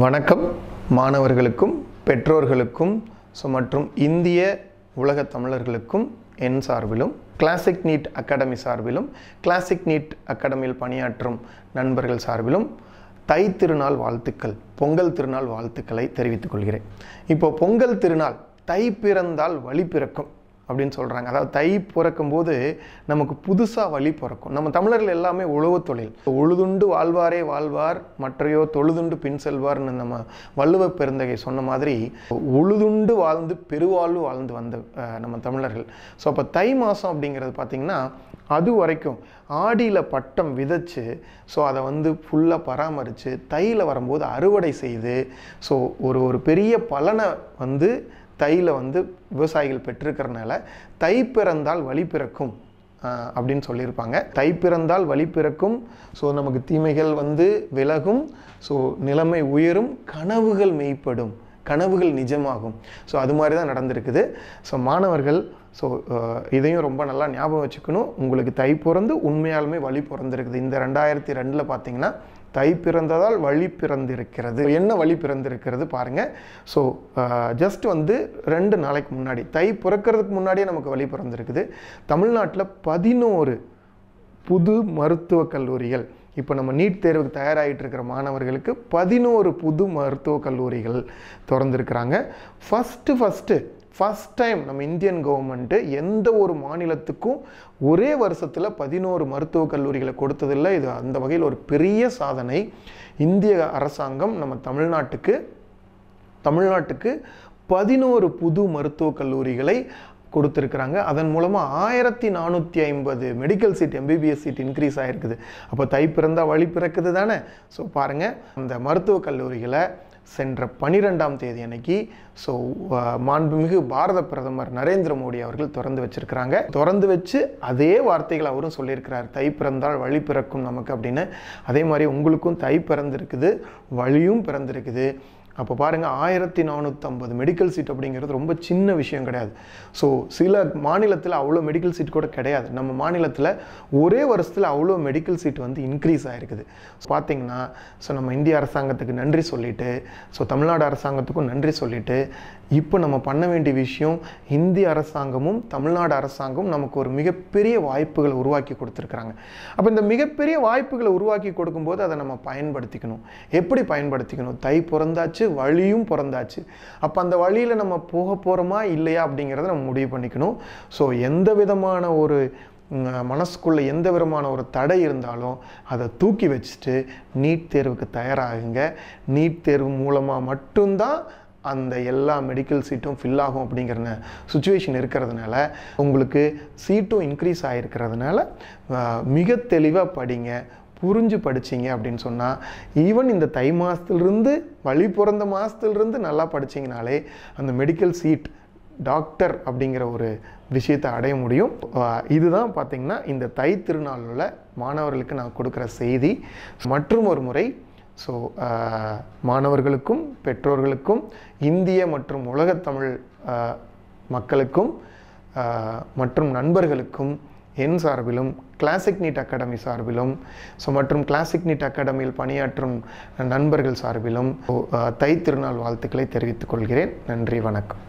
வணக்கம் மாணவர்களுக்கும் பெற்றோர்களுக்கும் ஸோ மற்றும் இந்திய உலக தமிழர்களுக்கும் என் சார்பிலும் கிளாசிக் நீட் அகாடமி சார்பிலும் கிளாசிக் நீட் அகாடமியில் பணியாற்றும் நண்பர்கள் சார்பிலும் தை திருநாள் வாழ்த்துக்கள் பொங்கல் திருநாள் வாழ்த்துக்களை தெரிவித்துக் கொள்கிறேன் இப்போது பொங்கல் திருநாள் தை பிறந்தால் வழி பிறக்கும் அப்படின்னு சொல்கிறாங்க அதாவது தை பிறக்கும் போது நமக்கு புதுசாக வழி பிறக்கும் நம்ம தமிழர்கள் எல்லாமே உழவு தொழில் உழுதுண்டு வாழ்வாரே வாழ்வார் மற்றையோ தொழுதுண்டு பின் செல்வார்னு நம்ம வள்ளுவ பெருந்தகை சொன்ன மாதிரி உழுதுண்டு வாழ்ந்து பெருவாழ்வு வாழ்ந்து வந்த நம்ம தமிழர்கள் ஸோ அப்போ தை மாதம் அப்படிங்கிறது பார்த்திங்கன்னா அது வரைக்கும் ஆடியில் பட்டம் விதைச்சு ஸோ அதை வந்து ஃபுல்லாக பராமரித்து தையில் வரும்போது அறுவடை செய்து ஸோ ஒரு ஒரு பெரிய பலனை வந்து தையில் வந்து விவசாயிகள் பெற்றிருக்கிறனால தை பிறந்தால் வழி பிறக்கும் அப்படின்னு சொல்லியிருப்பாங்க தை பிறந்தால் வழி பிறக்கும் ஸோ நமக்கு தீமைகள் வந்து விலகும் ஸோ நிலைமை உயரும் கனவுகள் மெய்ப்படும் கனவுகள் நிஜமாகும் ஸோ அது மாதிரி தான் நடந்திருக்குது ஸோ மாணவர்கள் ஸோ இதையும் ரொம்ப நல்லா ஞாபகம் வச்சுக்கணும் உங்களுக்கு தை பிறந்து உண்மையாலுமே வழி பிறந்திருக்குது இந்த ரெண்டாயிரத்தி ரெண்டில் பார்த்தீங்கன்னா தை பிறந்ததால் வழி பிறந்திருக்கிறது என்ன வழி பிறந்திருக்கிறது பாருங்கள் ஸோ ஜஸ்ட் uh, வந்து ரெண்டு நாளைக்கு முன்னாடி தை பிறக்கிறதுக்கு முன்னாடியே நமக்கு வழி பிறந்திருக்குது தமிழ்நாட்டில் பதினோரு புது மருத்துவக் கல்லூரிகள் இப்போ நம்ம நீட் தேர்வுக்கு தயாராகிட்டு இருக்கிற மாணவர்களுக்கு பதினோரு புது மருத்துவக் கல்லூரிகள் திறந்திருக்கிறாங்க ஃபஸ்ட்டு ஃபஸ்ட்டு ஃபஸ்ட் டைம் நம்ம இந்தியன் கவர்மெண்ட்டு எந்த ஒரு மாநிலத்துக்கும் ஒரே வருஷத்தில் பதினோரு மருத்துவக் கல்லூரிகளை கொடுத்ததில்லை இது அந்த வகையில் ஒரு பெரிய சாதனை இந்திய அரசாங்கம் நம்ம தமிழ்நாட்டுக்கு தமிழ்நாட்டுக்கு பதினோரு புது மருத்துவக் கல்லூரிகளை கொடுத்துருக்குறாங்க அதன் மூலமாக ஆயிரத்தி நானூற்றி ஐம்பது medical seat MBBS seat increase ஆகிருக்குது அப்போ தை பிறந்தால் வழி பிறக்குது தானே ஸோ பாருங்கள் அந்த மருத்துவக் கல்லூரிகளை சென்ற பனிரெண்டாம் தேதி அன்னைக்கு ஸோ மாண்புமிகு பாரத பிரதமர் நரேந்திர மோடி அவர்கள் திறந்து வச்சிருக்கிறாங்க திறந்து வச்சு அதே வார்த்தைகள் அவரும் சொல்லியிருக்கிறார் தை பிறந்தால் வழி பிறக்கும் நமக்கு அப்படின்னு அதே மாதிரி உங்களுக்கும் தை பிறந்திருக்குது வழியும் பிறந்திருக்குது அப்போ பாருங்கள் ஆயிரத்தி நானூற்றம்பது மெடிக்கல் சீட் அப்படிங்கிறது ரொம்ப சின்ன விஷயம் கிடையாது ஸோ சில மாநிலத்தில் அவ்வளோ மெடிக்கல் சீட் கூட கிடையாது நம்ம மாநிலத்தில் ஒரே வருஷத்தில் அவ்வளோ மெடிக்கல் சீட் வந்து இன்க்ரீஸ் ஆகிருக்குது ஸோ பார்த்திங்கன்னா ஸோ நம்ம இந்திய அரசாங்கத்துக்கு நன்றி சொல்லிவிட்டு ஸோ தமிழ்நாடு அரசாங்கத்துக்கும் நன்றி சொல்லிவிட்டு இப்போ நம்ம பண்ண வேண்டிய விஷயம் இந்திய அரசாங்கமும் தமிழ்நாடு அரசாங்கமும் நமக்கு ஒரு மிகப்பெரிய வாய்ப்புகளை உருவாக்கி கொடுத்துருக்குறாங்க அப்போ இந்த மிகப்பெரிய வாய்ப்புகளை உருவாக்கி கொடுக்கும்போது அதை நம்ம பயன்படுத்திக்கணும் எப்படி பயன்படுத்திக்கணும் தை பிறந்தாச்சு பிறந்தாச்சு வழியும் பிறந்தாச்சு அப்போ அந்த வழியில் நம்ம போக போகிறோமா இல்லையா அப்படிங்கிறத நம்ம முடிவு பண்ணிக்கணும் ஸோ எந்த விதமான ஒரு மனசுக்குள்ளே எந்த விதமான ஒரு தடை இருந்தாலும் அதை தூக்கி வச்சுட்டு நீட் தேர்வுக்கு தயாராகுங்க நீட் தேர்வு மூலமாக மட்டும்தான் அந்த எல்லா மெடிக்கல் சீட்டும் ஃபில் ஆகும் அப்படிங்கிற சுச்சுவேஷன் இருக்கிறதுனால உங்களுக்கு சீட்டும் இன்க்ரீஸ் ஆகிருக்கிறதுனால மிக தெளிவாக படிங்க புரிஞ்சு படித்தீங்க அப்படின்னு சொன்னால் ஈவன் இந்த தை மாதத்துலேருந்து வழி பிறந்த மாதத்துலேருந்து நல்லா படித்தீங்கனாலே அந்த மெடிக்கல் சீட் டாக்டர் அப்படிங்கிற ஒரு விஷயத்தை அடைய முடியும் இதுதான் பார்த்திங்கன்னா இந்த தை திருநாளில் மாணவர்களுக்கு நான் கொடுக்குற செய்தி மற்றும் ஒரு முறை ஸோ மாணவர்களுக்கும் பெற்றோர்களுக்கும் இந்திய மற்றும் உலகத்தமிழ் மக்களுக்கும் மற்றும் நண்பர்களுக்கும் என் சார்பிலும் கிளாசிக் நீட் அகாடமி சார்பிலும் ஸோ மற்றும் கிளாசிக் நீட் அகாடமியில் பணியாற்றும் நண்பர்கள் சார்பிலும் தை திருநாள் வாழ்த்துக்களை தெரிவித்துக் கொள்கிறேன் நன்றி வணக்கம்